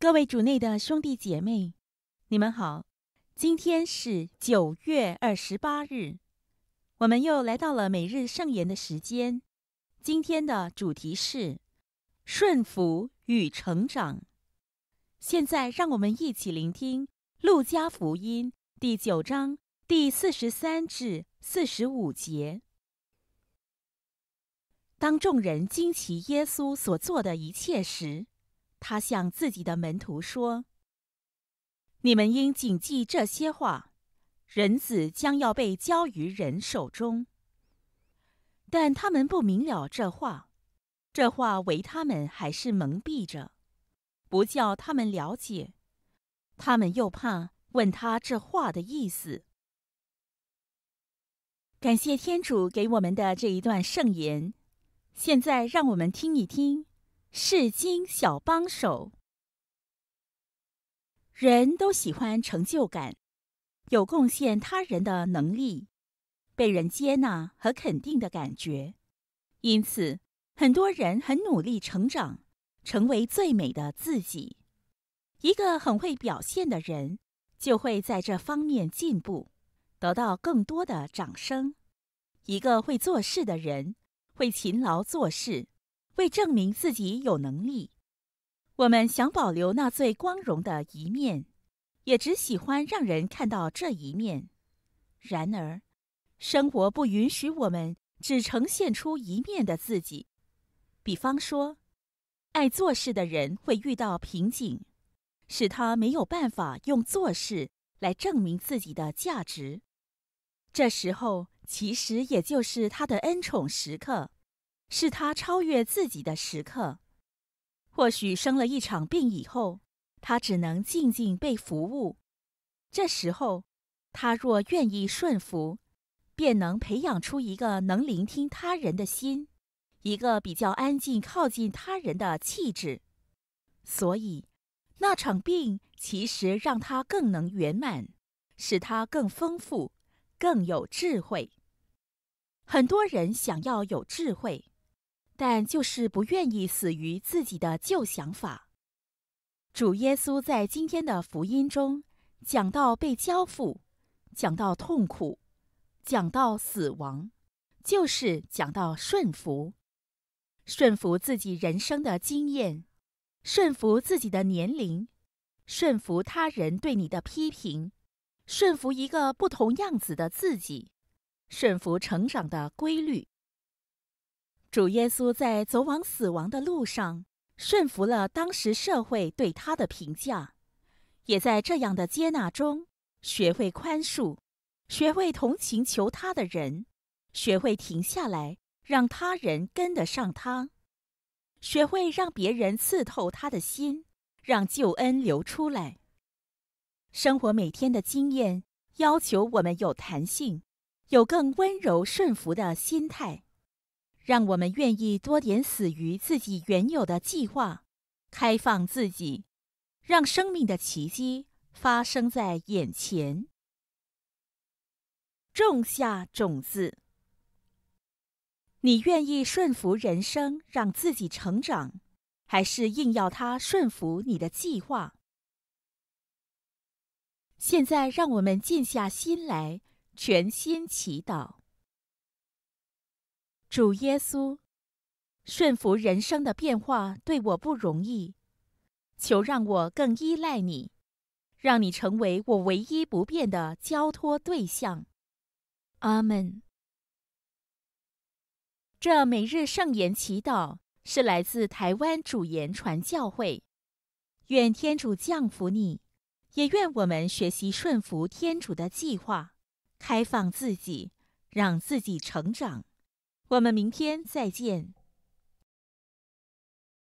各位主内的兄弟姐妹，你们好！今天是九月二十八日，我们又来到了每日圣言的时间。今天的主题是顺服与成长。现在，让我们一起聆听《路加福音》第九章第四十三至四十五节。当众人惊奇耶稣所做的一切时，他向自己的门徒说：“你们应谨记这些话，人子将要被交于人手中。”但他们不明了这话，这话为他们还是蒙蔽着，不叫他们了解。他们又怕问他这话的意思。感谢天主给我们的这一段圣言，现在让我们听一听。是金小帮手。人都喜欢成就感，有贡献他人的能力，被人接纳和肯定的感觉。因此，很多人很努力成长，成为最美的自己。一个很会表现的人，就会在这方面进步，得到更多的掌声。一个会做事的人，会勤劳做事。为证明自己有能力，我们想保留那最光荣的一面，也只喜欢让人看到这一面。然而，生活不允许我们只呈现出一面的自己。比方说，爱做事的人会遇到瓶颈，使他没有办法用做事来证明自己的价值。这时候，其实也就是他的恩宠时刻。是他超越自己的时刻。或许生了一场病以后，他只能静静被服务。这时候，他若愿意顺服，便能培养出一个能聆听他人的心，一个比较安静、靠近他人的气质。所以，那场病其实让他更能圆满，使他更丰富，更有智慧。很多人想要有智慧。但就是不愿意死于自己的旧想法。主耶稣在今天的福音中讲到被交付，讲到痛苦，讲到死亡，就是讲到顺服，顺服自己人生的经验，顺服自己的年龄，顺服他人对你的批评，顺服一个不同样子的自己，顺服成长的规律。主耶稣在走往死亡的路上，顺服了当时社会对他的评价，也在这样的接纳中学会宽恕，学会同情求他的人，学会停下来让他人跟得上他，学会让别人刺透他的心，让救恩流出来。生活每天的经验要求我们有弹性，有更温柔顺服的心态。让我们愿意多点死于自己原有的计划，开放自己，让生命的奇迹发生在眼前。种下种子，你愿意顺服人生，让自己成长，还是硬要他顺服你的计划？现在，让我们静下心来，全心祈祷。主耶稣，顺服人生的变化对我不容易，求让我更依赖你，让你成为我唯一不变的交托对象。阿门。这每日圣言祈祷是来自台湾主言传教会，愿天主降福你，也愿我们学习顺服天主的计划，开放自己，让自己成长。我们明天再见。